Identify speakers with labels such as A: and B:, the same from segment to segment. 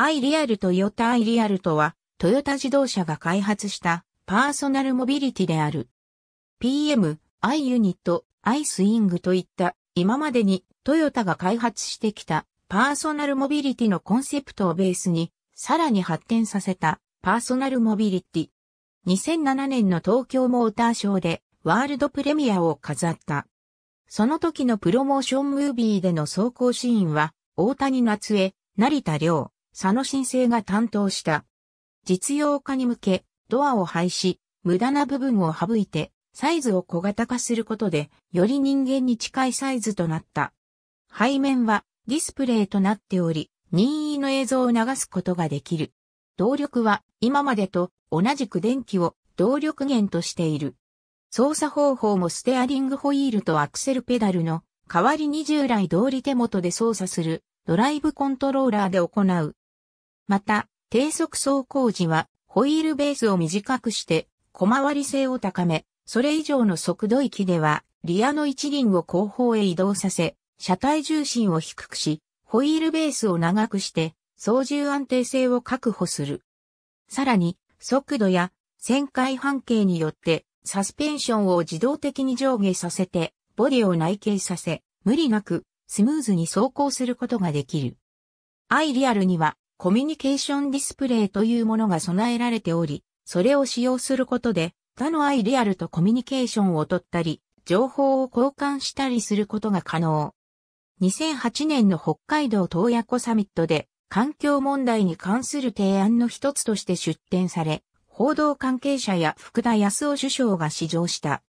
A: アイリアルトヨタアイリアルトは、トヨタ自動車が開発したパーソナルモビリティである。PM、アイユニット、アイスイングといった今までにトヨタが開発してきたパーソナルモビリティのコンセプトをベースにさらに発展させたパーソナルモビリティ。2007年の東京モーターショーでワールドプレミアを飾った。その時のプロモーションムービーでの走行シーンは大谷夏江、成田亮。佐野申請が担当した。実用化に向け、ドアを廃止、無駄な部分を省いて、サイズを小型化することで、より人間に近いサイズとなった。背面はディスプレイとなっており、任意の映像を流すことができる。動力は今までと同じく電気を動力源としている。操作方法もステアリングホイールとアクセルペダルの代わりに従来通り手元で操作するドライブコントローラーで行うまた、低速走行時はホイールベースを短くして小回り性を高め、それ以上の速度域ではリアの一輪を後方へ移動させ、車体重心を低くし、ホイールベースを長くして操縦安定性を確保する。さらに、速度や旋回半径によってサスペンションを自動的に上下させて、ボディを内傾させ、無理なくスムーズに走行することができる。アイリアルにはコミュニケーションディスプレイというものが備えられており、それを使用することで、他のアイリアルとコミュニケーションを取ったり、情報を交換したりすることが可能。2008年の北海道東野湖サミットで、環境問題に関する提案の一つとして出展され、報道関係者や福田康夫首相が試乗した。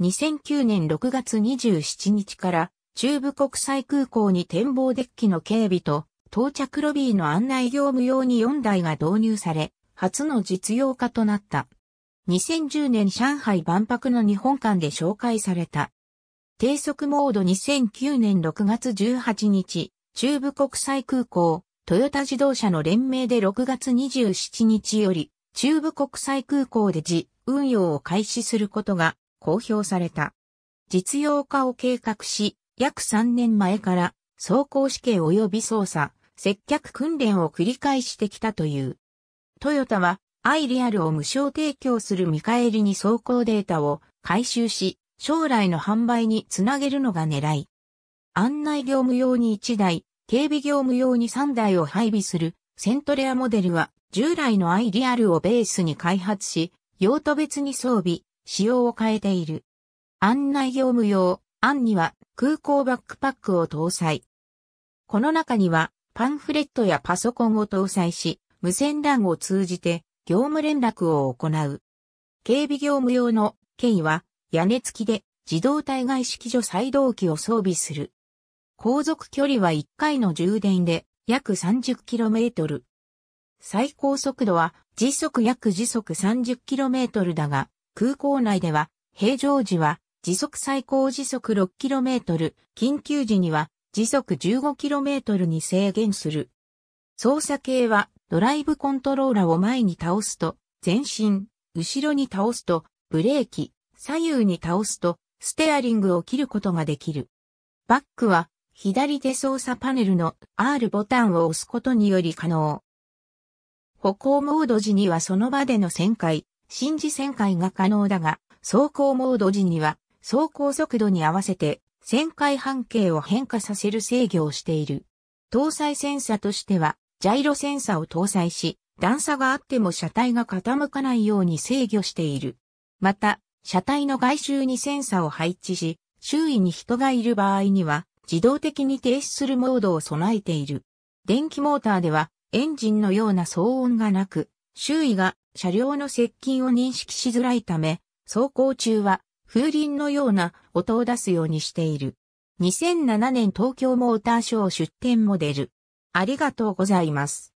A: 2009年6月27日から中部国際空港に展望デッキの警備と到着ロビーの案内業務用に4台が導入され、初の実用化となった。2010年上海万博の日本館で紹介された。低速モード2009年6月18日、中部国際空港、トヨタ自動車の連名で6月27日より、中部国際空港で自運用を開始することが公表された。実用化を計画し、約3年前から走行試験及び操作、接客訓練を繰り返してきたという。トヨタは、アイリアルを無償提供する見返りに走行データを回収し、将来の販売につなげるのが狙い。案内業務用に1台、警備業務用に3台を配備するセントレアモデルは従来のアイリアルをベースに開発し、用途別に装備、仕様を変えている。案内業務用、案には空港バックパックを搭載。この中にはパンフレットやパソコンを搭載し、無線 LAN を通じて業務連絡を行う。警備業務用の軽は屋根付きで自動体外式除細動機を装備する。航続距離は1回の充電で約 30km。最高速度は時速約時速 30km だが、空港内では平常時は時速最高時速 6km、緊急時には時速 15km に制限する。操作系はドライブコントローラを前に倒すと、前進、後ろに倒すと、ブレーキ、左右に倒すと、ステアリングを切ることができる。バックは、左手操作パネルの R ボタンを押すことにより可能。歩行モード時にはその場での旋回、新時旋回が可能だが、走行モード時には、走行速度に合わせて旋回半径を変化させる制御をしている。搭載センサとしては、ジャイロセンサを搭載し、段差があっても車体が傾かないように制御している。また、車体の外周にセンサを配置し、周囲に人がいる場合には、自動的に停止するモードを備えている。電気モーターでは、エンジンのような騒音がなく、周囲が車両の接近を認識しづらいため、走行中は風鈴のような音を出すようにしている。2007年東京モーターショー出展モデル。ありがとうございます。